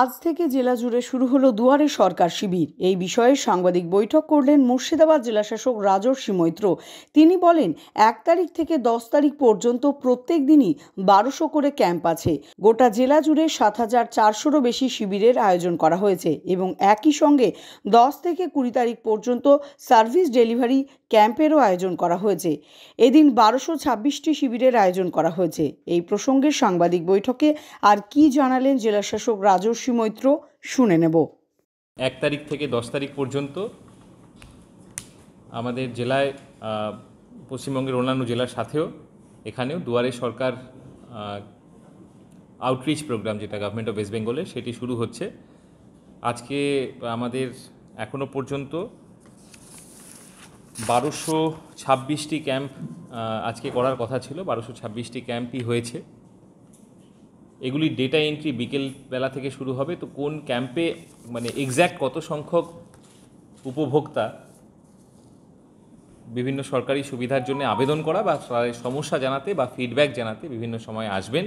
আজ থেকে জেলা জুড়ে শুরু হলো দুয়ারে সরকার শিবির এই বিষয়ে সাংবাদিক বৈঠক করলেন মুর্শিদাবাদ জেলাশাসক রাজর্ষি মৈত্র তিনি বলেন এক তারিখ থেকে দশ তারিখ পর্যন্ত প্রত্যেক দিনই বারোশো করে ক্যাম্প আছে গোটা জেলা জুড়ে সাত হাজার চারশোরও বেশি শিবিরের আয়োজন করা হয়েছে এবং একই সঙ্গে দশ থেকে কুড়ি তারিখ পর্যন্ত সার্ভিস ডেলিভারি ক্যাম্পেরও আয়োজন করা হয়েছে এদিন বারোশো ছাব্বিশটি শিবিরের আয়োজন করা হয়েছে এই প্রসঙ্গে সাংবাদিক বৈঠকে আর কি জানালেন জেলাশাসক রাজস্ব দেবশ্রী মৈত্র শুনে নেব এক তারিখ থেকে দশ তারিখ পর্যন্ত আমাদের জেলায় পশ্চিমবঙ্গের অন্যান্য জেলার সাথেও এখানেও দুয়ারে সরকার আউটরিচ প্রোগ্রাম যেটা গভর্নমেন্ট অফ ওয়েস্ট বেঙ্গলের সেটি শুরু হচ্ছে আজকে আমাদের এখনও পর্যন্ত বারোশো ছাব্বিশটি ক্যাম্প আজকে করার কথা ছিল বারোশো ছাব্বিশটি ক্যাম্পই হয়েছে এগুলি ডেটা এন্ট্রি বিকেলবেলা থেকে শুরু হবে তো কোন ক্যাম্পে মানে এক্স্যাক্ট কত সংখ্যক উপভোক্তা বিভিন্ন সরকারি সুবিধার জন্য আবেদন করা বা সমস্যা জানাতে বা ফিডব্যাক জানাতে বিভিন্ন সময় আসবেন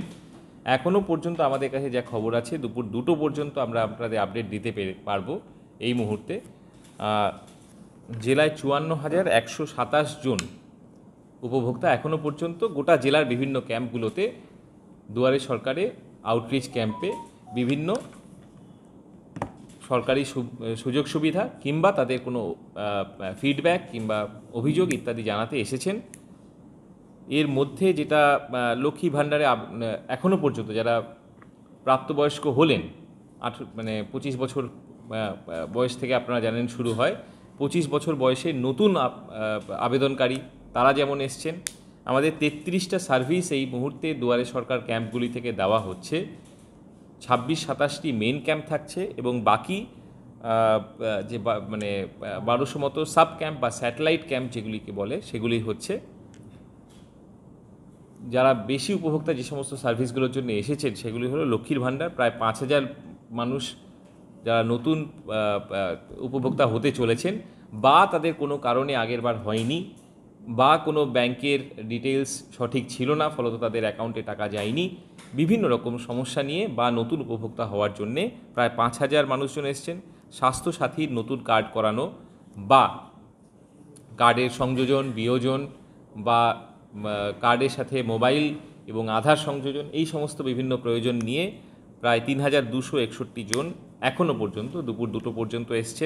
এখনও পর্যন্ত আমাদের কাছে যা খবর আছে দুপুর দুটো পর্যন্ত আমরা আপনাদের আপডেট দিতে পারবো এই মুহূর্তে জেলায় চুয়ান্ন হাজার একশো সাতাশ জন উপভোক্তা এখনও পর্যন্ত গোটা জেলার বিভিন্ন ক্যাম্পগুলোতে দুয়ারে সরকারে আউটরিচ ক্যাম্পে বিভিন্ন সরকারি সুযোগ সুবিধা কিংবা তাদের কোনো ফিডব্যাক কিংবা অভিযোগ ইত্যাদি জানাতে এসেছেন এর মধ্যে যেটা লক্ষ্মী ভাণ্ডারে এখনও পর্যন্ত যারা প্রাপ্তবয়স্ক হলেন আঠ মানে পঁচিশ বছর বয়স থেকে আপনারা জানেন শুরু হয় পঁচিশ বছর বয়সে নতুন আবেদনকারী তারা যেমন এসছেন আমাদের তেত্রিশটা সার্ভিস এই মুহূর্তে দুয়ারে সরকার ক্যাম্পগুলি থেকে দেওয়া হচ্ছে ছাব্বিশ সাতাশটি মেন ক্যাম্প থাকছে এবং বাকি যে মানে বারোশো মতো সাব ক্যাম্প বা স্যাটেলাইট ক্যাম্প যেগুলিকে বলে সেগুলি হচ্ছে যারা বেশি উপভোক্তা যে সমস্ত সার্ভিসগুলোর জন্য এসেছেন সেগুলি হলো লক্ষ্মীর ভাণ্ডার প্রায় পাঁচ হাজার মানুষ যারা নতুন উপভোক্তা হতে চলেছেন বা তাদের কোনো কারণে আগের বার হয়নি বা কোনো ব্যাংকের ডিটেলস সঠিক ছিল না ফলত তাদের অ্যাকাউন্টে টাকা যায়নি বিভিন্ন রকম সমস্যা নিয়ে বা নতুন উপভোক্তা হওয়ার জন্যে প্রায় পাঁচ হাজার মানুষজন এসছেন স্বাস্থ্যসাথীর নতুন কার্ড করানো বা কার্ডের সংযোজন বিয়োজন বা কার্ডের সাথে মোবাইল এবং আধার সংযোজন এই সমস্ত বিভিন্ন প্রয়োজন নিয়ে প্রায় তিন হাজার দুশো একষট্টি জন এখনও পর্যন্ত দুপুর দুটো পর্যন্ত এসছেন